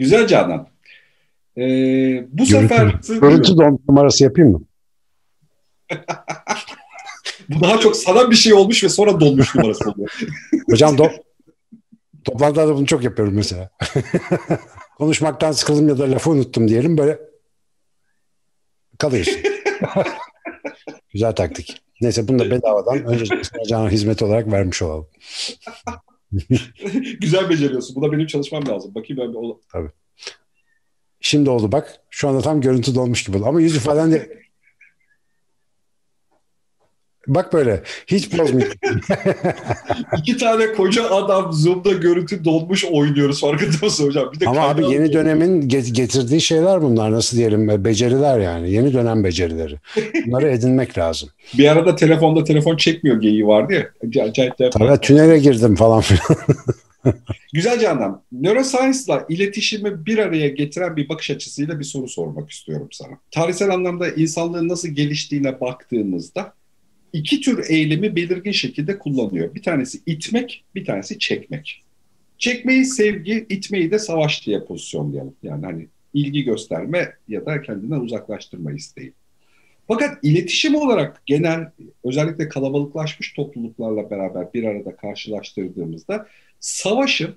Güzel Canan. E, bu Görüntü, sefer... Görüntü don numarası yapayım mı? bu daha çok sana bir şey olmuş ve sonra dolmuş numarası oluyor. Hocam do toplantılarda bunu çok yapıyorum mesela. Konuşmaktan sıkıldım ya da lafı unuttum diyelim böyle kalıyorsun. Güzel taktik. Neyse bunu da bedavadan önce Canan hizmet olarak vermiş olalım. Güzel beceriyorsun. Bu da benim çalışmam lazım. Bakayım ben bir Tabii. Şimdi oldu bak. Şu anda tam görüntü dolmuş gibi oldu. Ama yüz ifaden de Bak böyle. Hiç bozmuyor. İki tane koca adam Zoom'da görüntü dolmuş oynuyoruz farkında mısın hocam? Bir de Ama abi yeni dönemin getirdiği şeyler bunlar nasıl diyelim beceriler yani. Yeni dönem becerileri. Bunları edinmek lazım. Bir arada telefonda telefon çekmiyor geyiği vardı ya. Tabii tünele girdim falan filan. Güzel Candan. ile iletişimi bir araya getiren bir bakış açısıyla bir soru sormak istiyorum sana. Tarihsel anlamda insanlığın nasıl geliştiğine baktığımızda iki tür eylemi belirgin şekilde kullanıyor. Bir tanesi itmek, bir tanesi çekmek. Çekmeyi sevgi, itmeyi de savaş diye pozisyonlayalım. Yani hani ilgi gösterme ya da kendinden uzaklaştırma isteği. Fakat iletişim olarak genel özellikle kalabalıklaşmış topluluklarla beraber bir arada karşılaştırdığımızda savaşın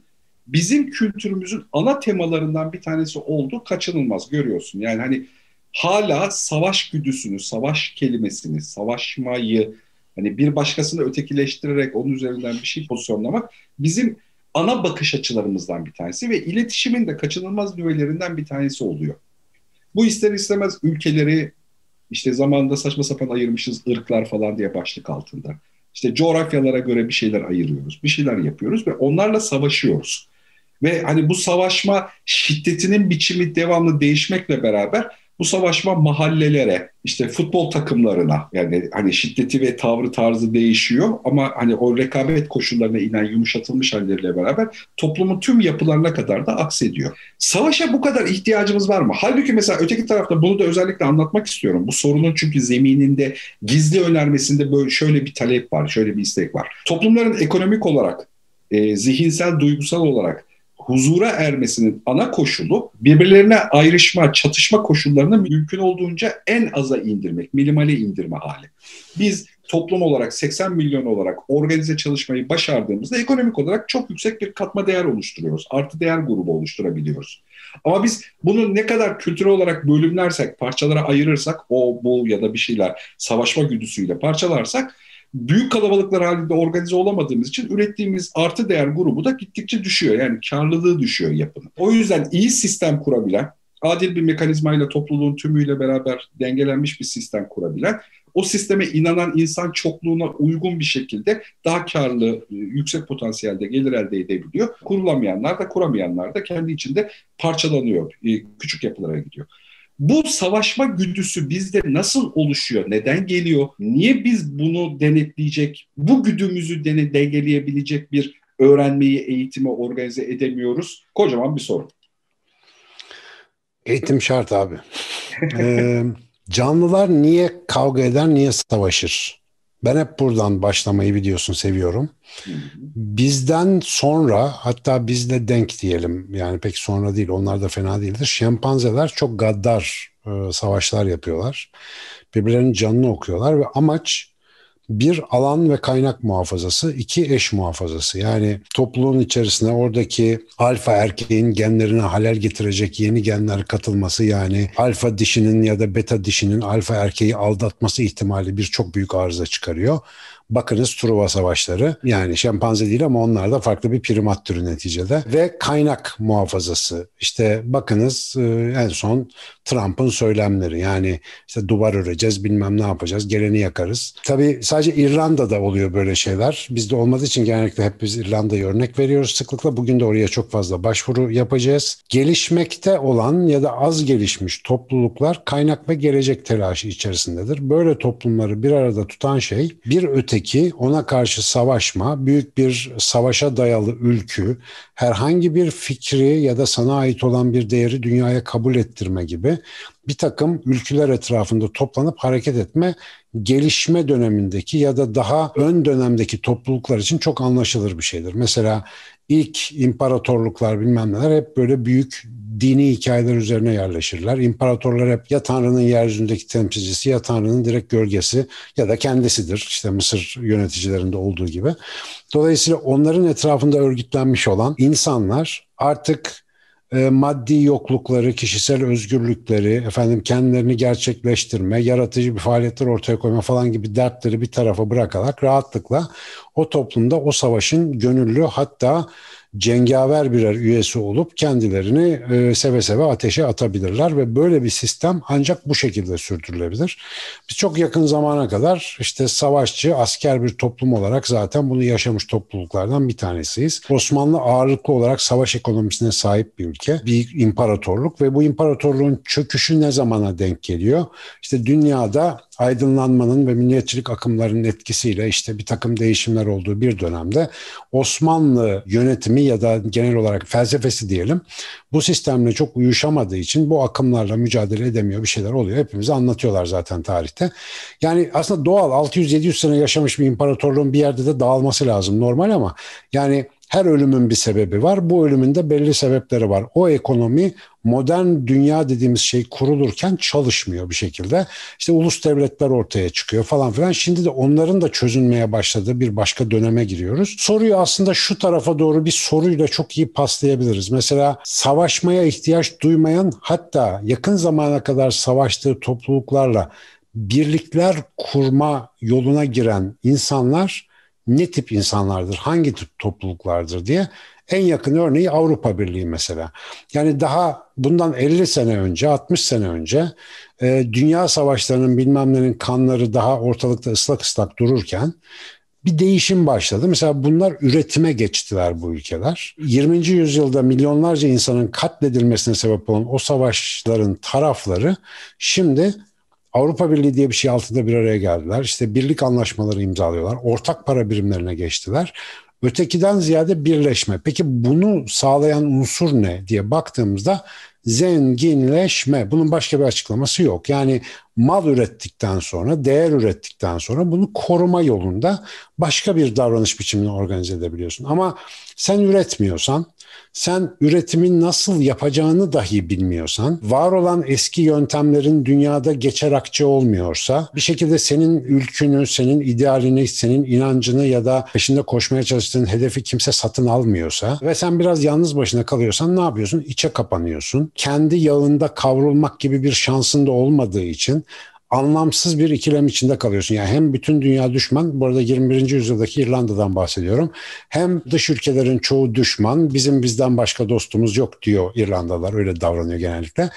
bizim kültürümüzün ana temalarından bir tanesi olduğu kaçınılmaz görüyorsun. Yani hani hala savaş güdüsünü, savaş kelimesini, savaşmayı hani bir başkasını ötekileştirerek onun üzerinden bir şey pozisyonlamak bizim ana bakış açılarımızdan bir tanesi ve iletişimin de kaçınılmaz düvelerinden bir tanesi oluyor. Bu ister istemez ülkeleri işte zamanında saçma sapan ayırmışız ırklar falan diye başlık altında. İşte coğrafyalara göre bir şeyler ayırıyoruz, bir şeyler yapıyoruz ve onlarla savaşıyoruz. Ve hani bu savaşma şiddetinin biçimi devamlı değişmekle beraber bu savaşma mahallelere, işte futbol takımlarına yani hani şiddeti ve tavrı tarzı değişiyor ama hani o rekabet koşullarına inen yumuşatılmış halleriyle beraber toplumun tüm yapılarına kadar da aksediyor. Savaşa bu kadar ihtiyacımız var mı? Halbuki mesela öteki tarafta bunu da özellikle anlatmak istiyorum. Bu sorunun çünkü zemininde gizli önermesinde böyle şöyle bir talep var, şöyle bir istek var. Toplumların ekonomik olarak, e, zihinsel, duygusal olarak huzura ermesinin ana koşulu birbirlerine ayrışma, çatışma koşullarını mümkün olduğunca en aza indirmek, minimale indirme hali. Biz toplum olarak 80 milyon olarak organize çalışmayı başardığımızda ekonomik olarak çok yüksek bir katma değer oluşturuyoruz. Artı değer grubu oluşturabiliyoruz. Ama biz bunu ne kadar kültürel olarak bölümlersek, parçalara ayırırsak, o, bu ya da bir şeyler savaşma güdüsüyle parçalarsak büyük kalabalıklar halinde organize olamadığımız için ürettiğimiz artı değer grubu da gittikçe düşüyor. Yani karlılığı düşüyor yapının. O yüzden iyi sistem kurabilen, adil bir mekanizmayla topluluğun tümüyle beraber dengelenmiş bir sistem kurabilen, o sisteme inanan insan çokluğuna uygun bir şekilde daha karlı, e, yüksek potansiyelde gelir elde edebiliyor. Kurulamayanlar da kuramayanlar da kendi içinde parçalanıyor, e, küçük yapılara gidiyor. Bu savaşma güdüsü bizde nasıl oluşuyor? Neden geliyor? Niye biz bunu denetleyecek, bu güdümüzü dengeleyebilecek bir öğrenmeyi, eğitimi organize edemiyoruz? Kocaman bir soru. Eğitim şart abi. ee, canlılar niye kavga eder, niye savaşır? Ben hep buradan başlamayı biliyorsun seviyorum. Bizden sonra hatta bizle denk diyelim yani pek sonra değil onlar da fena değildir. Şempanzeler çok gaddar e, savaşlar yapıyorlar. Birbirlerinin canını okuyorlar ve amaç bir alan ve kaynak muhafazası, iki eş muhafazası. Yani topluluğun içerisine oradaki alfa erkeğin genlerine halel getirecek yeni genler katılması yani alfa dişinin ya da beta dişinin alfa erkeği aldatması ihtimali bir çok büyük arıza çıkarıyor. Bakınız Truva Savaşları. Yani şempanze değil ama onlar da farklı bir primat türü neticede. Ve kaynak muhafazası. işte bakınız e, en son Trump'ın söylemleri. Yani işte duvar öreceğiz, bilmem ne yapacağız, geleni yakarız. Tabii sadece İrlanda'da oluyor böyle şeyler. Bizde olmadığı için genellikle hep biz İrlanda'yı örnek veriyoruz sıklıkla. Bugün de oraya çok fazla başvuru yapacağız. Gelişmekte olan ya da az gelişmiş topluluklar kaynak ve gelecek telaşı içerisindedir. Böyle toplumları bir arada tutan şey bir öteki Türkiye'deki ona karşı savaşma, büyük bir savaşa dayalı ülkü, herhangi bir fikri ya da sana ait olan bir değeri dünyaya kabul ettirme gibi bir takım ülkeler etrafında toplanıp hareket etme gelişme dönemindeki ya da daha ön dönemdeki topluluklar için çok anlaşılır bir şeydir. Mesela ilk imparatorluklar bilmem neler hep böyle büyük dini hikayeler üzerine yerleşirler. İmparatorlar hep ya Tanrı'nın yeryüzündeki temsilcisi ya Tanrı'nın direkt gölgesi ya da kendisidir. İşte Mısır yöneticilerinde olduğu gibi. Dolayısıyla onların etrafında örgütlenmiş olan insanlar artık e, maddi yoklukları, kişisel özgürlükleri, efendim kendilerini gerçekleştirme, yaratıcı bir faaliyetler ortaya koyma falan gibi dertleri bir tarafa bırakarak rahatlıkla o toplumda o savaşın gönüllü hatta cengaver birer üyesi olup kendilerini e, seve seve ateşe atabilirler ve böyle bir sistem ancak bu şekilde sürdürülebilir. Biz çok yakın zamana kadar işte savaşçı, asker bir toplum olarak zaten bunu yaşamış topluluklardan bir tanesiyiz. Osmanlı ağırlıklı olarak savaş ekonomisine sahip bir ülke, bir imparatorluk ve bu imparatorluğun çöküşü ne zamana denk geliyor? İşte dünyada aydınlanmanın ve milliyetçilik akımlarının etkisiyle işte bir takım değişimler olduğu bir dönemde Osmanlı yönetimi ya da genel olarak felsefesi diyelim bu sistemle çok uyuşamadığı için bu akımlarla mücadele edemiyor bir şeyler oluyor. Hepimize anlatıyorlar zaten tarihte. Yani aslında doğal 600-700 sene yaşamış bir imparatorluğun bir yerde de dağılması lazım normal ama yani her ölümün bir sebebi var. Bu ölümün de belli sebepleri var. O ekonomi modern dünya dediğimiz şey kurulurken çalışmıyor bir şekilde. İşte ulus devletler ortaya çıkıyor falan filan. Şimdi de onların da çözünmeye başladığı bir başka döneme giriyoruz. Soruyu aslında şu tarafa doğru bir soruyla çok iyi paslayabiliriz. Mesela savaşmaya ihtiyaç duymayan hatta yakın zamana kadar savaştığı topluluklarla birlikler kurma yoluna giren insanlar ne tip insanlardır, hangi tip topluluklardır diye en yakın örneği Avrupa Birliği mesela. Yani daha bundan 50 sene önce, 60 sene önce e, dünya savaşlarının bilmem nenin kanları daha ortalıkta ıslak ıslak dururken bir değişim başladı. Mesela bunlar üretime geçtiler bu ülkeler. 20. yüzyılda milyonlarca insanın katledilmesine sebep olan o savaşların tarafları şimdi Avrupa Birliği diye bir şey altında bir araya geldiler. İşte birlik anlaşmaları imzalıyorlar. Ortak para birimlerine geçtiler. Ötekiden ziyade birleşme. Peki bunu sağlayan unsur ne diye baktığımızda zenginleşme. Bunun başka bir açıklaması yok. Yani mal ürettikten sonra, değer ürettikten sonra bunu koruma yolunda başka bir davranış biçimini organize edebiliyorsun. Ama sen üretmiyorsan, sen üretimin nasıl yapacağını dahi bilmiyorsan, var olan eski yöntemlerin dünyada geçer akçe olmuyorsa, bir şekilde senin ülkünü, senin idealini, senin inancını ya da peşinde koşmaya çalıştığın hedefi kimse satın almıyorsa ve sen biraz yalnız başına kalıyorsan ne yapıyorsun? İçe kapanıyorsun. Kendi yağında kavrulmak gibi bir şansın da olmadığı için anlamsız bir ikilem içinde kalıyorsun. Yani hem bütün dünya düşman, bu arada 21. yüzyıldaki İrlanda'dan bahsediyorum. Hem dış ülkelerin çoğu düşman, bizim bizden başka dostumuz yok diyor İrlandalılar, Öyle davranıyor genellikle.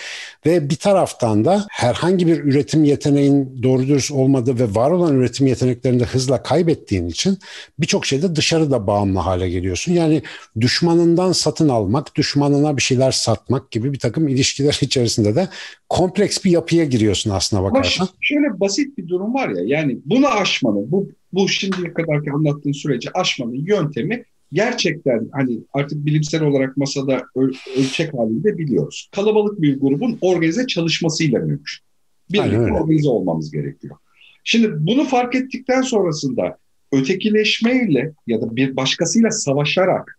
Ve bir taraftan da herhangi bir üretim yeteneğin doğru dürüst olmadığı ve var olan üretim yeteneklerini de hızla kaybettiğin için birçok şeyde dışarıda bağımlı hale geliyorsun. Yani düşmanından satın almak, düşmanına bir şeyler satmak gibi bir takım ilişkiler içerisinde de kompleks bir yapıya giriyorsun aslında bakarsan şöyle basit bir durum var ya yani bunu aşmanın bu bu şimdiye kadarki anlattığın süreci aşmanın yöntemi gerçekten hani artık bilimsel olarak masada öl ölçek halinde biliyoruz. Kalabalık bir grubun organize çalışmasıyla mümkün. Birlikte organize olmamız gerekiyor. Şimdi bunu fark ettikten sonrasında ötekileşmeyle ya da bir başkasıyla savaşarak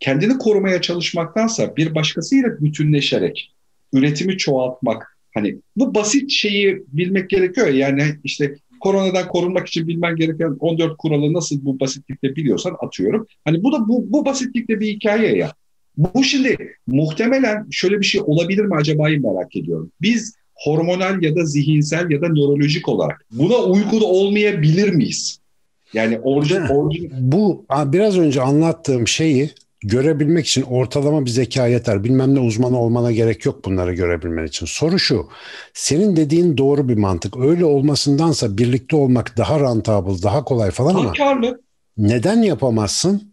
kendini korumaya çalışmaktansa bir başkasıyla bütünleşerek üretimi çoğaltmak, Hani bu basit şeyi bilmek gerekiyor. Yani işte koronadan korunmak için bilmen gereken 14 kuralı nasıl bu basitlikte biliyorsan atıyorum. Hani bu da bu, bu basitlikte bir hikaye ya. Bu şimdi muhtemelen şöyle bir şey olabilir mi acaba'yı merak ediyorum. Biz hormonal ya da zihinsel ya da nörolojik olarak buna uygun olmayabilir miyiz? Yani orijin, orijin... bu biraz önce anlattığım şeyi görebilmek için ortalama bir zeka yeter. Bilmem ne uzmanı olmana gerek yok bunları görebilmen için. Soru şu, senin dediğin doğru bir mantık. Öyle olmasındansa birlikte olmak daha rentable, daha kolay falan ama... Karlı. Neden yapamazsın?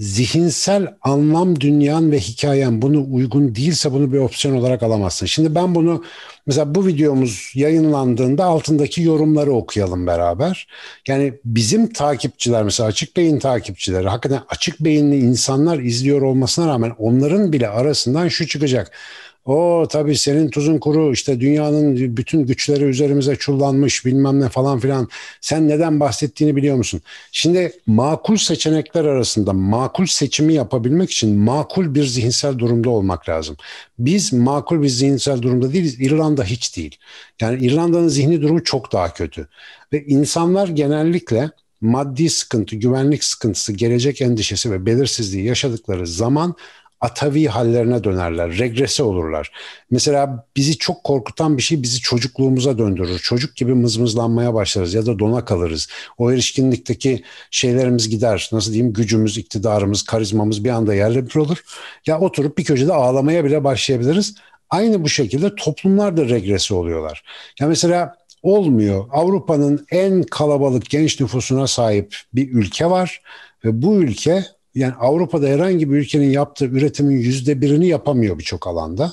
zihinsel anlam dünyan ve hikayen bunu uygun değilse bunu bir opsiyon olarak alamazsın. Şimdi ben bunu mesela bu videomuz yayınlandığında altındaki yorumları okuyalım beraber. Yani bizim takipçiler mesela açık beyin takipçileri hakikaten açık beyinli insanlar izliyor olmasına rağmen onların bile arasından şu çıkacak. O tabii senin tuzun kuru işte dünyanın bütün güçleri üzerimize çullanmış bilmem ne falan filan. Sen neden bahsettiğini biliyor musun? Şimdi makul seçenekler arasında makul seçimi yapabilmek için makul bir zihinsel durumda olmak lazım. Biz makul bir zihinsel durumda değiliz. İrlanda hiç değil. Yani İrlanda'nın zihni durumu çok daha kötü. Ve insanlar genellikle maddi sıkıntı, güvenlik sıkıntısı, gelecek endişesi ve belirsizliği yaşadıkları zaman atavi hallerine dönerler, regrese olurlar. Mesela bizi çok korkutan bir şey bizi çocukluğumuza döndürür. Çocuk gibi mızmızlanmaya başlarız ya da dona kalırız. O erişkinlikteki şeylerimiz gider. Nasıl diyeyim gücümüz, iktidarımız, karizmamız bir anda yerle bir olur. Ya oturup bir köşede ağlamaya bile başlayabiliriz. Aynı bu şekilde toplumlar da regresi oluyorlar. Ya mesela olmuyor. Avrupa'nın en kalabalık genç nüfusuna sahip bir ülke var ve bu ülke yani Avrupa'da herhangi bir ülkenin yaptığı üretimin yüzde birini yapamıyor birçok alanda.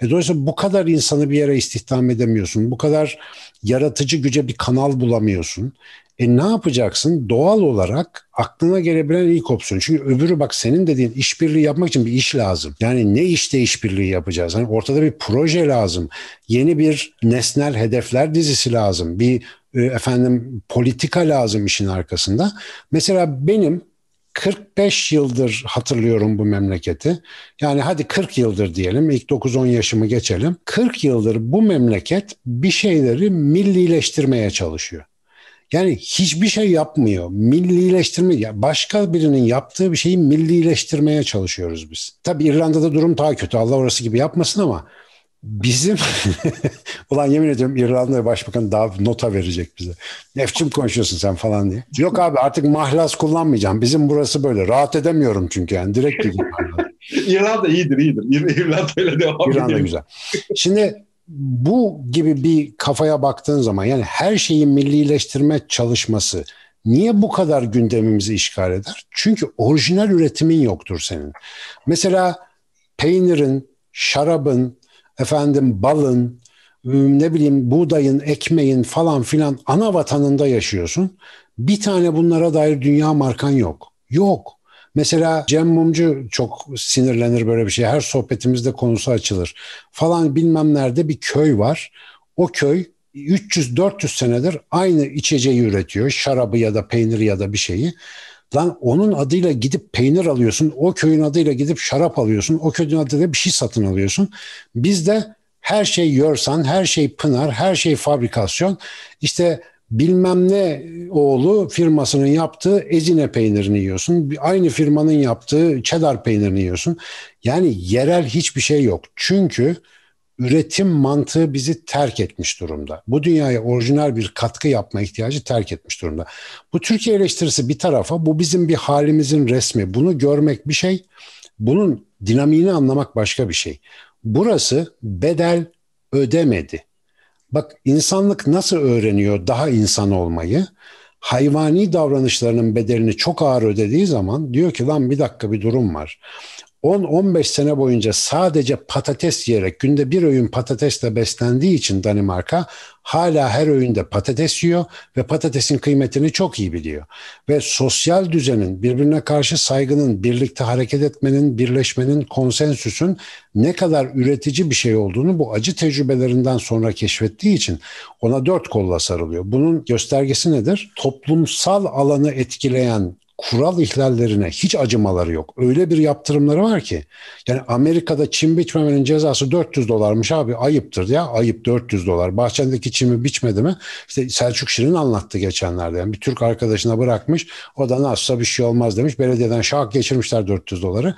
E dolayısıyla bu kadar insanı bir yere istihdam edemiyorsun. Bu kadar yaratıcı güce bir kanal bulamıyorsun. E ne yapacaksın? Doğal olarak aklına gelebilen ilk opsiyon. Çünkü öbürü bak senin dediğin işbirliği yapmak için bir iş lazım. Yani ne işte işbirliği yapacağız? Hani ortada bir proje lazım. Yeni bir nesnel hedefler dizisi lazım. Bir e, efendim politika lazım işin arkasında. Mesela benim 45 yıldır hatırlıyorum bu memleketi. Yani hadi 40 yıldır diyelim. ilk 9-10 yaşımı geçelim. 40 yıldır bu memleket bir şeyleri millileştirmeye çalışıyor. Yani hiçbir şey yapmıyor. Millileştirme, ya başka birinin yaptığı bir şeyi millileştirmeye çalışıyoruz biz. Tabii İrlanda'da durum daha kötü. Allah orası gibi yapmasın ama Bizim, ulan yemin ediyorum İrlanda Başbakanı daha nota verecek bize. Nefçim konuşuyorsun sen falan diye. Yok abi artık mahlas kullanmayacağım. Bizim burası böyle. Rahat edemiyorum çünkü yani. Direkt gidin. İrlanda iyidir, iyidir. İr- İrlanda öyle devam İrlanda güzel. Şimdi bu gibi bir kafaya baktığın zaman yani her şeyi millileştirme çalışması niye bu kadar gündemimizi işgal eder? Çünkü orijinal üretimin yoktur senin. Mesela peynirin, şarabın, efendim balın, ne bileyim buğdayın, ekmeğin falan filan ana vatanında yaşıyorsun. Bir tane bunlara dair dünya markan yok. Yok. Mesela Cem Mumcu çok sinirlenir böyle bir şey. Her sohbetimizde konusu açılır. Falan bilmem nerede bir köy var. O köy 300-400 senedir aynı içeceği üretiyor. Şarabı ya da peyniri ya da bir şeyi. Lan onun adıyla gidip peynir alıyorsun, o köyün adıyla gidip şarap alıyorsun, o köyün adıyla bir şey satın alıyorsun. Biz de her şey Yörsan, her şey Pınar, her şey fabrikasyon. İşte bilmem ne oğlu firmasının yaptığı ezine peynirini yiyorsun. Aynı firmanın yaptığı çedar peynirini yiyorsun. Yani yerel hiçbir şey yok. Çünkü üretim mantığı bizi terk etmiş durumda. Bu dünyaya orijinal bir katkı yapma ihtiyacı terk etmiş durumda. Bu Türkiye eleştirisi bir tarafa bu bizim bir halimizin resmi. Bunu görmek bir şey, bunun dinamiğini anlamak başka bir şey. Burası bedel ödemedi. Bak insanlık nasıl öğreniyor daha insan olmayı? hayvani davranışlarının bedelini çok ağır ödediği zaman diyor ki lan bir dakika bir durum var. 10-15 sene boyunca sadece patates yiyerek günde bir öğün patatesle beslendiği için Danimarka hala her öğünde patates yiyor ve patatesin kıymetini çok iyi biliyor. Ve sosyal düzenin, birbirine karşı saygının, birlikte hareket etmenin, birleşmenin, konsensüsün ne kadar üretici bir şey olduğunu bu acı tecrübelerinden sonra keşfettiği için ona dört kolla sarılıyor. Bunun göstergesi nedir? Toplumsal alanı etkileyen kural ihlallerine hiç acımaları yok. Öyle bir yaptırımları var ki. Yani Amerika'da çim biçmemenin cezası 400 dolarmış abi ayıptır ya ayıp 400 dolar. Bahçendeki çimi biçmedi mi? İşte Selçuk Şirin anlattı geçenlerde. Yani bir Türk arkadaşına bırakmış o da nasılsa bir şey olmaz demiş. Belediyeden şak geçirmişler 400 doları.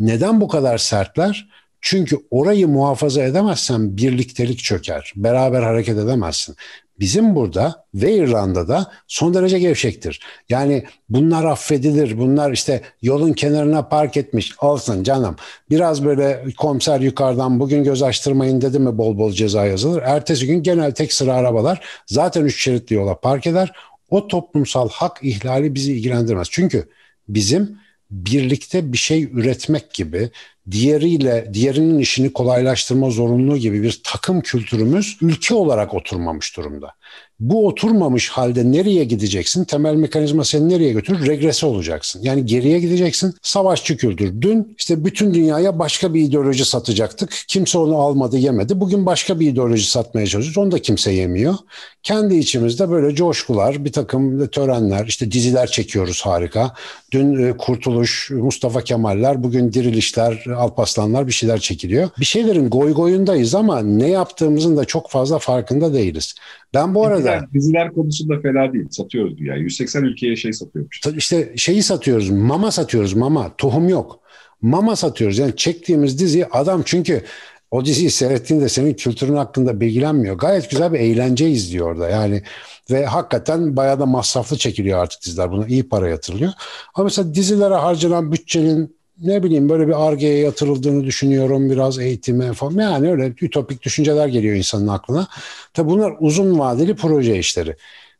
Neden bu kadar sertler? Çünkü orayı muhafaza edemezsen birliktelik çöker. Beraber hareket edemezsin. Bizim burada ve İrlanda'da son derece gevşektir. Yani bunlar affedilir. Bunlar işte yolun kenarına park etmiş. Olsun canım. Biraz böyle komiser yukarıdan bugün göz açtırmayın dedi mi bol bol ceza yazılır. Ertesi gün genel tek sıra arabalar zaten üç şeritli yola park eder. O toplumsal hak ihlali bizi ilgilendirmez. Çünkü bizim birlikte bir şey üretmek gibi diğeriyle diğerinin işini kolaylaştırma zorunluluğu gibi bir takım kültürümüz ülke olarak oturmamış durumda. Bu oturmamış halde nereye gideceksin? Temel mekanizma seni nereye götürür? Regrese olacaksın. Yani geriye gideceksin. Savaşçı kültür. Dün işte bütün dünyaya başka bir ideoloji satacaktık. Kimse onu almadı, yemedi. Bugün başka bir ideoloji satmaya çalışıyoruz. Onu da kimse yemiyor. Kendi içimizde böyle coşkular, bir takım törenler, işte diziler çekiyoruz harika. Dün e, Kurtuluş, Mustafa Kemaller, bugün Dirilişler, Alpaslanlar bir şeyler çekiliyor. Bir şeylerin goy goyundayız ama ne yaptığımızın da çok fazla farkında değiliz. Ben bu arada... Diziler, diziler konusunda fena değil. Satıyoruz dünya. 180 ülkeye şey satıyormuş. İşte şeyi satıyoruz. Mama satıyoruz. Mama. Tohum yok. Mama satıyoruz. Yani çektiğimiz diziyi adam çünkü o diziyi seyrettiğinde senin kültürün hakkında bilgilenmiyor. Gayet güzel bir eğlence izliyor orada. Yani ve hakikaten bayağı da masraflı çekiliyor artık diziler. Buna iyi para yatırılıyor. Ama mesela dizilere harcanan bütçenin ne bileyim böyle bir argeye yatırıldığını düşünüyorum biraz eğitime falan. Yani öyle ütopik düşünceler geliyor insanın aklına. Tabi bunlar uzun vadeli proje işleri.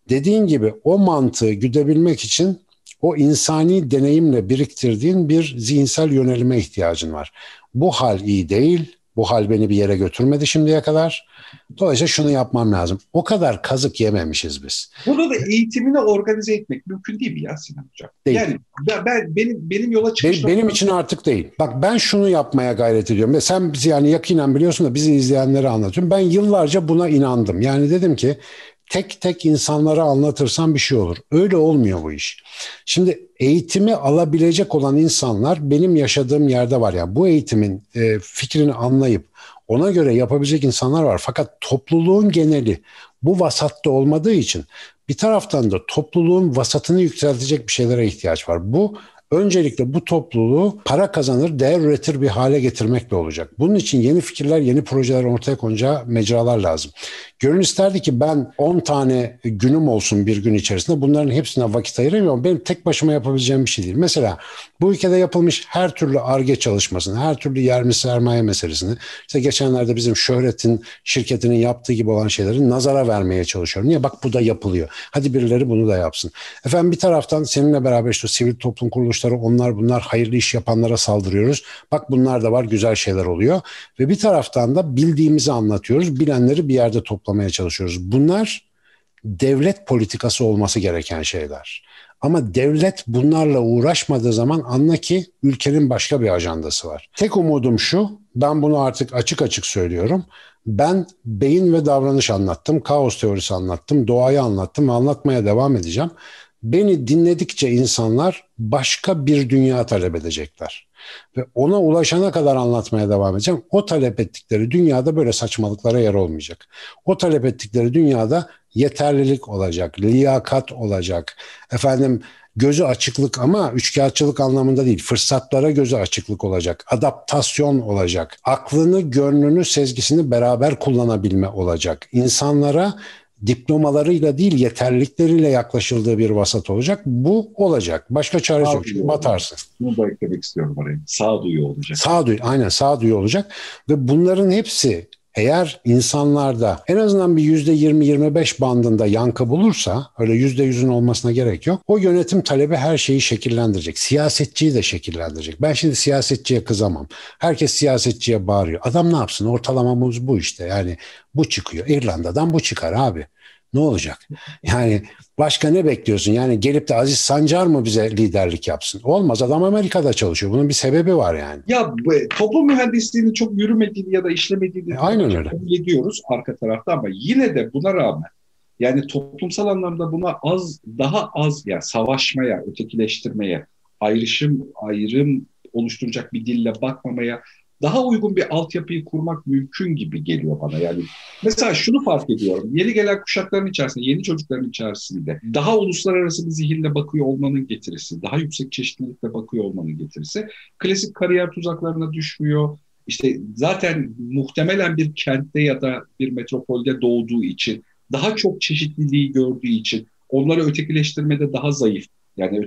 Dediğin gibi o mantığı güdebilmek için o insani deneyimle biriktirdiğin bir zihinsel yönelime ihtiyacın var. Bu hal iyi değil, bu hal beni bir yere götürmedi şimdiye kadar. Dolayısıyla şunu yapmam lazım. O kadar kazık yememişiz biz. Burada da eğitimini organize etmek mümkün değil mi ya Sinan Hocam? Değil. Yani ben, ben benim benim yola çıkışım... Benim, benim için artık değil. Bak ben şunu yapmaya gayret ediyorum. Ve sen bizi yani yakinen biliyorsun da bizi izleyenlere anlatıyorum. Ben yıllarca buna inandım. Yani dedim ki tek tek insanlara anlatırsan bir şey olur. Öyle olmuyor bu iş. Şimdi eğitimi alabilecek olan insanlar benim yaşadığım yerde var ya. Yani bu eğitimin e, fikrini anlayıp ona göre yapabilecek insanlar var. Fakat topluluğun geneli bu vasatta olmadığı için bir taraftan da topluluğun vasatını yükseltecek bir şeylere ihtiyaç var. Bu öncelikle bu topluluğu para kazanır, değer üretir bir hale getirmekle olacak. Bunun için yeni fikirler, yeni projeler ortaya konacağı mecralar lazım. Görün isterdi ki ben 10 tane günüm olsun bir gün içerisinde bunların hepsine vakit ayırayım benim tek başıma yapabileceğim bir şey değil. Mesela bu ülkede yapılmış her türlü ARGE çalışmasını, her türlü yerli sermaye meselesini, işte geçenlerde bizim Şöhret'in şirketinin yaptığı gibi olan şeyleri nazara vermeye çalışıyorum. Niye? Bak bu da yapılıyor. Hadi birileri bunu da yapsın. Efendim bir taraftan seninle beraber işte sivil toplum kuruluş sonuçları onlar bunlar hayırlı iş yapanlara saldırıyoruz. Bak bunlar da var güzel şeyler oluyor. Ve bir taraftan da bildiğimizi anlatıyoruz. Bilenleri bir yerde toplamaya çalışıyoruz. Bunlar devlet politikası olması gereken şeyler. Ama devlet bunlarla uğraşmadığı zaman anla ki ülkenin başka bir ajandası var. Tek umudum şu, ben bunu artık açık açık söylüyorum. Ben beyin ve davranış anlattım, kaos teorisi anlattım, doğayı anlattım ve anlatmaya devam edeceğim. Beni dinledikçe insanlar başka bir dünya talep edecekler. Ve ona ulaşana kadar anlatmaya devam edeceğim. O talep ettikleri dünyada böyle saçmalıklara yer olmayacak. O talep ettikleri dünyada yeterlilik olacak, liyakat olacak. Efendim gözü açıklık ama üçkağıtçılık anlamında değil. Fırsatlara gözü açıklık olacak. Adaptasyon olacak. Aklını, gönlünü, sezgisini beraber kullanabilme olacak. İnsanlara diplomalarıyla değil yeterlikleriyle yaklaşıldığı bir vasat olacak. Bu olacak. Başka çaresi yok. Çünkü batarsın. Bunu da eklemek istiyorum oraya. Sağduyu olacak. Sağduyu, aynen sağduyu olacak. Ve bunların hepsi eğer insanlarda en azından bir %20-25 bandında yankı bulursa öyle %100'ün olmasına gerek yok. O yönetim talebi her şeyi şekillendirecek. Siyasetçiyi de şekillendirecek. Ben şimdi siyasetçiye kızamam. Herkes siyasetçiye bağırıyor. Adam ne yapsın? Ortalamamız bu işte. Yani bu çıkıyor. İrlanda'dan bu çıkar abi ne olacak? Yani başka ne bekliyorsun? Yani gelip de Aziz Sancar mı bize liderlik yapsın? Olmaz. Adam Amerika'da çalışıyor. Bunun bir sebebi var yani. Ya e, toplum mühendisliğinin çok yürümediğini ya da işlemediğini e, aynen öyle. ediyoruz arka tarafta ama yine de buna rağmen yani toplumsal anlamda buna az daha az ya yani savaşmaya, ötekileştirmeye, ayrışım, ayrım oluşturacak bir dille bakmamaya daha uygun bir altyapıyı kurmak mümkün gibi geliyor bana. Yani mesela şunu fark ediyorum. Yeni gelen kuşakların içerisinde, yeni çocukların içerisinde daha uluslararası bir zihinle bakıyor olmanın getirisi, daha yüksek çeşitlilikle bakıyor olmanın getirisi, klasik kariyer tuzaklarına düşmüyor. İşte zaten muhtemelen bir kentte ya da bir metropolde doğduğu için, daha çok çeşitliliği gördüğü için, onları ötekileştirmede daha zayıf yani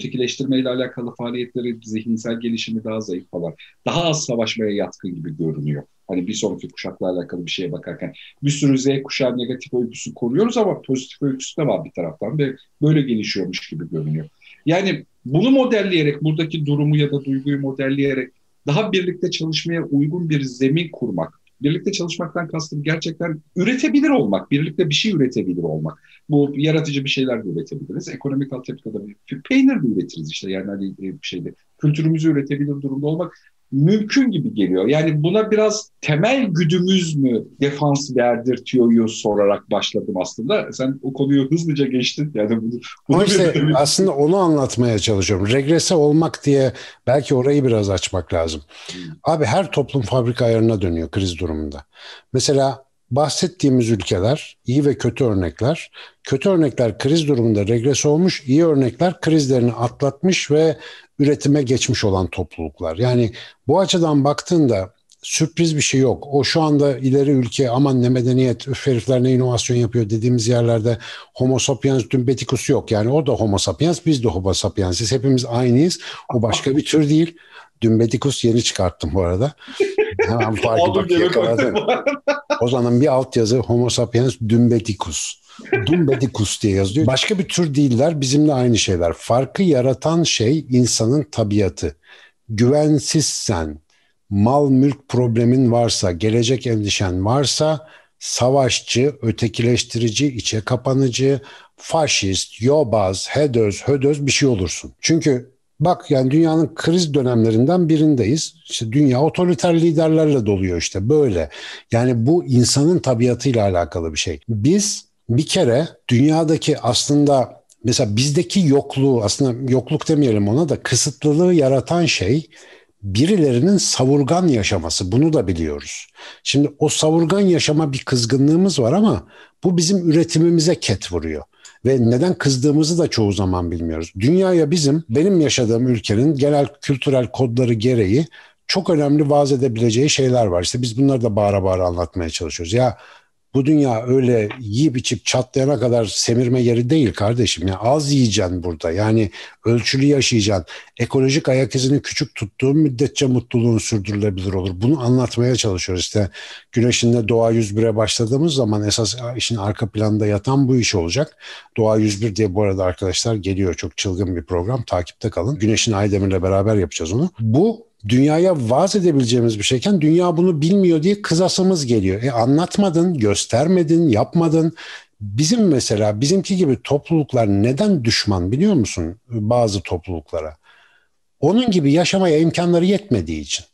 ile alakalı faaliyetleri, zihinsel gelişimi daha zayıf falan. Daha az savaşmaya yatkın gibi görünüyor. Hani bir sonraki kuşakla alakalı bir şeye bakarken. Bir sürü Z kuşağı negatif öyküsü koruyoruz ama pozitif öyküsü de var bir taraftan ve böyle gelişiyormuş gibi görünüyor. Yani bunu modelleyerek, buradaki durumu ya da duyguyu modelleyerek daha birlikte çalışmaya uygun bir zemin kurmak Birlikte çalışmaktan kastım gerçekten üretebilir olmak, birlikte bir şey üretebilir olmak. Bu yaratıcı bir şeyler de üretebiliriz. Ekonomik altyapıda bir peynir de üretiriz işte yani hani e, şeyde kültürümüzü üretebilir durumda olmak mümkün gibi geliyor. Yani buna biraz temel güdümüz mü defans verdirtiyor sorarak başladım aslında. Sen o konuyu hızlıca geçtin. Yani bunu, bunu Ama işte aslında onu anlatmaya çalışıyorum. Regrese olmak diye belki orayı biraz açmak lazım. Hmm. Abi her toplum fabrika ayarına dönüyor kriz durumunda. Mesela bahsettiğimiz ülkeler, iyi ve kötü örnekler, kötü örnekler kriz durumunda regres olmuş, iyi örnekler krizlerini atlatmış ve üretime geçmiş olan topluluklar. Yani bu açıdan baktığında sürpriz bir şey yok. O şu anda ileri ülke aman ne medeniyet, üf herifler ne inovasyon yapıyor dediğimiz yerlerde homo sapiens dümbetikus yok. Yani o da homo sapiens, biz de homo sapiensiz. Hepimiz aynıyız. O başka bir tür değil. Dümbetikus yeni çıkarttım bu arada. Hemen farkı bak yakaladım. Ozan'ın bir altyazı Homo sapiens Dümbetikus. Dumbedikus diye yazıyor. Başka bir tür değiller, bizimle aynı şeyler. Farkı yaratan şey insanın tabiatı. Güvensizsen, mal mülk problemin varsa, gelecek endişen varsa savaşçı, ötekileştirici, içe kapanıcı, faşist, yobaz, hedöz, hödöz bir şey olursun. Çünkü Bak yani dünyanın kriz dönemlerinden birindeyiz. İşte dünya otoriter liderlerle doluyor işte böyle. Yani bu insanın tabiatıyla alakalı bir şey. Biz bir kere dünyadaki aslında mesela bizdeki yokluğu aslında yokluk demeyelim ona da kısıtlılığı yaratan şey birilerinin savurgan yaşaması bunu da biliyoruz. Şimdi o savurgan yaşama bir kızgınlığımız var ama bu bizim üretimimize ket vuruyor ve neden kızdığımızı da çoğu zaman bilmiyoruz. Dünyaya bizim, benim yaşadığım ülkenin genel kültürel kodları gereği çok önemli vaaz edebileceği şeyler var. İşte biz bunları da bağıra bağıra anlatmaya çalışıyoruz. Ya bu dünya öyle yiyip içip çatlayana kadar semirme yeri değil kardeşim. Yani az yiyeceksin burada. Yani ölçülü yaşayacaksın. Ekolojik ayak izini küçük tuttuğun müddetçe mutluluğun sürdürülebilir olur. Bunu anlatmaya çalışıyoruz. İşte Güneş'in Doğa 101'e başladığımız zaman esas işin arka planda yatan bu iş olacak. Doğa 101 diye bu arada arkadaşlar geliyor. Çok çılgın bir program. Takipte kalın. Güneş'in Aydemir'le beraber yapacağız onu. Bu dünyaya vaz edebileceğimiz bir şeyken dünya bunu bilmiyor diye kızasımız geliyor. E anlatmadın, göstermedin, yapmadın. Bizim mesela bizimki gibi topluluklar neden düşman biliyor musun bazı topluluklara? Onun gibi yaşamaya imkanları yetmediği için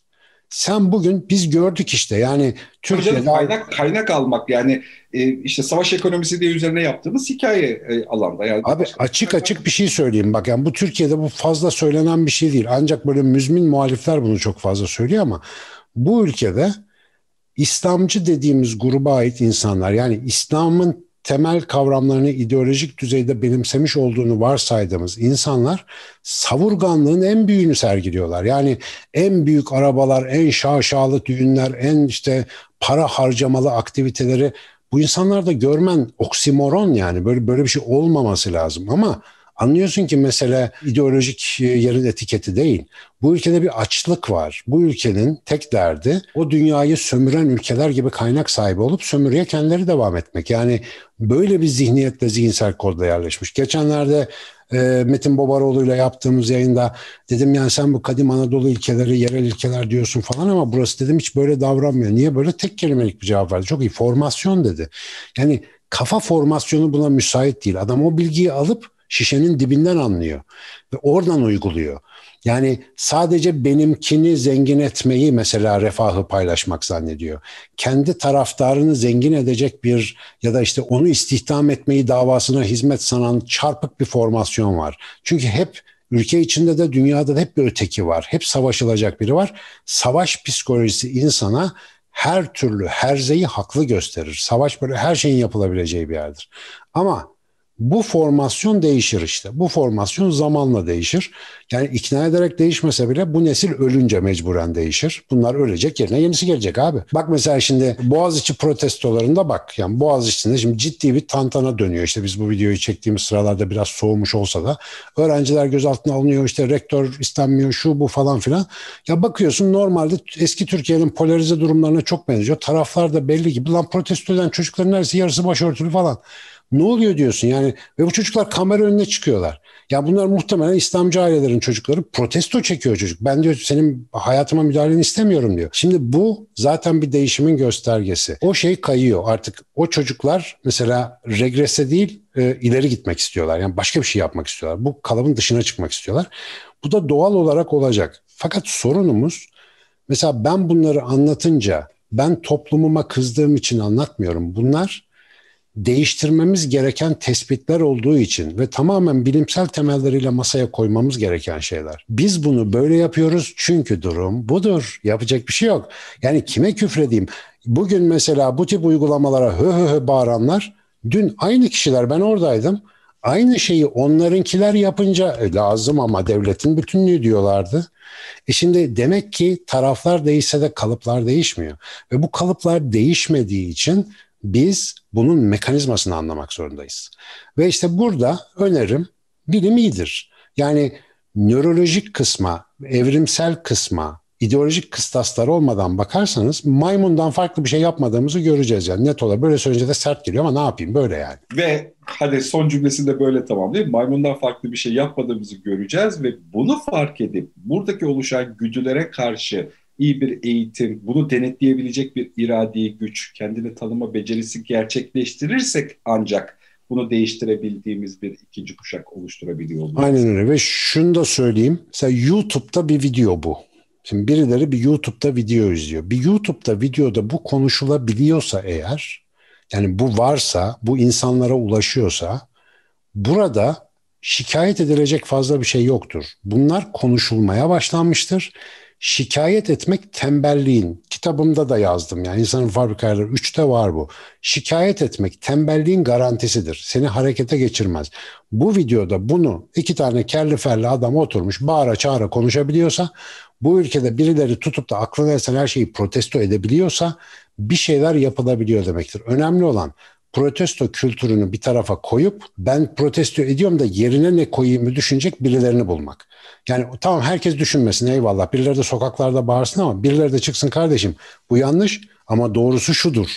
sen bugün biz gördük işte yani Türkiye'de... Canım, kaynak, kaynak almak yani e, işte savaş ekonomisi diye üzerine yaptığımız hikaye e, alanda. Yani Abi başka açık başka... açık bir şey söyleyeyim bak yani bu Türkiye'de bu fazla söylenen bir şey değil. Ancak böyle müzmin muhalifler bunu çok fazla söylüyor ama bu ülkede İslamcı dediğimiz gruba ait insanlar yani İslam'ın temel kavramlarını ideolojik düzeyde benimsemiş olduğunu varsaydığımız insanlar savurganlığın en büyüğünü sergiliyorlar. Yani en büyük arabalar, en şaşalı düğünler, en işte para harcamalı aktiviteleri bu insanlarda görmen oksimoron yani böyle böyle bir şey olmaması lazım ama Anlıyorsun ki mesela ideolojik e, yerin etiketi değil. Bu ülkede bir açlık var. Bu ülkenin tek derdi o dünyayı sömüren ülkeler gibi kaynak sahibi olup sömürüye kendileri devam etmek. Yani böyle bir zihniyetle zihinsel kodda yerleşmiş. Geçenlerde e, Metin Bobaroğlu ile yaptığımız yayında dedim yani sen bu kadim Anadolu ilkeleri, yerel ilkeler diyorsun falan ama burası dedim hiç böyle davranmıyor. Niye böyle tek kelimelik bir cevap verdi? Çok iyi formasyon dedi. Yani kafa formasyonu buna müsait değil. Adam o bilgiyi alıp Şişenin dibinden anlıyor ve oradan uyguluyor. Yani sadece benimkini zengin etmeyi mesela refahı paylaşmak zannediyor. Kendi taraftarını zengin edecek bir ya da işte onu istihdam etmeyi davasına hizmet sanan çarpık bir formasyon var. Çünkü hep ülke içinde de dünyada da hep bir öteki var. Hep savaşılacak biri var. Savaş psikolojisi insana her türlü herzeyi haklı gösterir. Savaş böyle her şeyin yapılabileceği bir yerdir. Ama bu formasyon değişir işte. Bu formasyon zamanla değişir. Yani ikna ederek değişmese bile bu nesil ölünce mecburen değişir. Bunlar ölecek yerine yenisi gelecek abi. Bak mesela şimdi Boğaziçi protestolarında bak. Yani Boğaziçi'nde şimdi ciddi bir tantana dönüyor. İşte biz bu videoyu çektiğimiz sıralarda biraz soğumuş olsa da öğrenciler gözaltına alınıyor. İşte rektör istenmiyor şu bu falan filan. Ya bakıyorsun normalde eski Türkiye'nin polarize durumlarına çok benziyor. Taraflar da belli gibi. Lan protesto eden çocukların neredeyse yarısı başörtülü falan. Ne oluyor diyorsun yani ve bu çocuklar kamera önüne çıkıyorlar. Ya bunlar muhtemelen İslamcı ailelerin çocukları protesto çekiyor çocuk. Ben diyor senin hayatıma müdahaleni istemiyorum diyor. Şimdi bu zaten bir değişimin göstergesi. O şey kayıyor artık. O çocuklar mesela regrese değil e, ileri gitmek istiyorlar. Yani başka bir şey yapmak istiyorlar. Bu kalıbın dışına çıkmak istiyorlar. Bu da doğal olarak olacak. Fakat sorunumuz mesela ben bunları anlatınca ben toplumuma kızdığım için anlatmıyorum. Bunlar değiştirmemiz gereken tespitler olduğu için ve tamamen bilimsel temelleriyle masaya koymamız gereken şeyler. Biz bunu böyle yapıyoruz çünkü durum budur. Yapacak bir şey yok. Yani kime küfredeyim? Bugün mesela bu tip uygulamalara hö hö hö bağıranlar dün aynı kişiler ben oradaydım. Aynı şeyi onlarınkiler yapınca e, lazım ama devletin bütünlüğü diyorlardı. E şimdi demek ki taraflar değişse de kalıplar değişmiyor. Ve bu kalıplar değişmediği için biz bunun mekanizmasını anlamak zorundayız. Ve işte burada önerim bilim iyidir. Yani nörolojik kısma, evrimsel kısma, ideolojik kıstaslar olmadan bakarsanız maymundan farklı bir şey yapmadığımızı göreceğiz yani net olarak. Böyle söyleyince de sert geliyor ama ne yapayım böyle yani. Ve hadi son cümlesini de böyle tamamlayayım. Maymundan farklı bir şey yapmadığımızı göreceğiz ve bunu fark edip buradaki oluşan güdülere karşı iyi bir eğitim, bunu denetleyebilecek bir iradi güç, kendini tanıma becerisi gerçekleştirirsek ancak bunu değiştirebildiğimiz bir ikinci kuşak oluşturabiliyor Aynen öyle ve şunu da söyleyeyim. Mesela YouTube'da bir video bu. Şimdi birileri bir YouTube'da video izliyor. Bir YouTube'da videoda bu konuşulabiliyorsa eğer, yani bu varsa, bu insanlara ulaşıyorsa, burada şikayet edilecek fazla bir şey yoktur. Bunlar konuşulmaya başlanmıştır şikayet etmek tembelliğin, kitabımda da yazdım yani insanın fabrikaları üçte var bu. Şikayet etmek tembelliğin garantisidir. Seni harekete geçirmez. Bu videoda bunu iki tane kerli ferli adam oturmuş bağıra çağıra konuşabiliyorsa bu ülkede birileri tutup da aklına esen her şeyi protesto edebiliyorsa bir şeyler yapılabiliyor demektir. Önemli olan protesto kültürünü bir tarafa koyup ben protesto ediyorum da yerine ne koyayım düşünecek birilerini bulmak. Yani tamam herkes düşünmesin eyvallah birileri de sokaklarda bağırsın ama birileri de çıksın kardeşim bu yanlış ama doğrusu şudur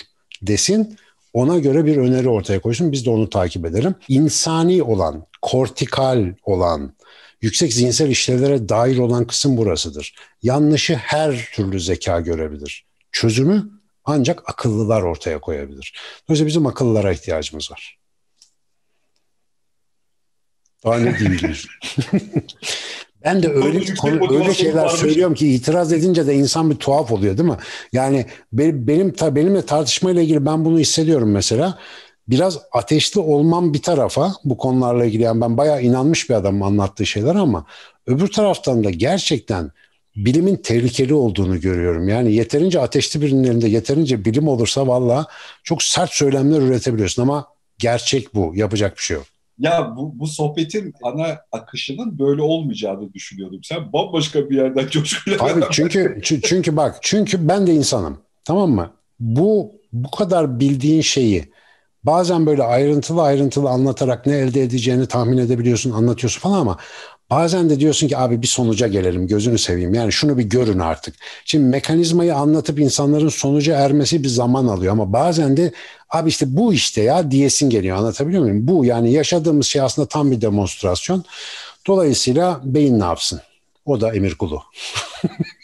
desin ona göre bir öneri ortaya koysun biz de onu takip edelim. İnsani olan, kortikal olan, yüksek zihinsel işlevlere dair olan kısım burasıdır. Yanlışı her türlü zeka görebilir. Çözümü ancak akıllılar ortaya koyabilir. Dolayısıyla bizim akıllılara ihtiyacımız var. Daha ne diyeyim Ben de öyle konu, şey öyle şeyler söylüyorum ki itiraz edince de insan bir tuhaf oluyor değil mi? Yani benim benim benimle tartışmayla ilgili ben bunu hissediyorum mesela. Biraz ateşli olmam bir tarafa bu konularla ilgili yani ben bayağı inanmış bir adam anlattığı şeyler ama öbür taraftan da gerçekten bilimin tehlikeli olduğunu görüyorum. Yani yeterince ateşli birinin elinde yeterince bilim olursa valla çok sert söylemler üretebiliyorsun ama gerçek bu. Yapacak bir şey yok. Ya bu, bu sohbetin ana akışının böyle olmayacağını düşünüyordum. Sen bambaşka bir yerden coşkuyla... Tabii çünkü, çünkü bak çünkü ben de insanım. Tamam mı? Bu bu kadar bildiğin şeyi bazen böyle ayrıntılı ayrıntılı anlatarak ne elde edeceğini tahmin edebiliyorsun, anlatıyorsun falan ama Bazen de diyorsun ki abi bir sonuca gelelim gözünü seveyim yani şunu bir görün artık. Şimdi mekanizmayı anlatıp insanların sonuca ermesi bir zaman alıyor ama bazen de abi işte bu işte ya diyesin geliyor anlatabiliyor muyum? Bu yani yaşadığımız şey aslında tam bir demonstrasyon. Dolayısıyla beyin ne yapsın? O da emir kulu.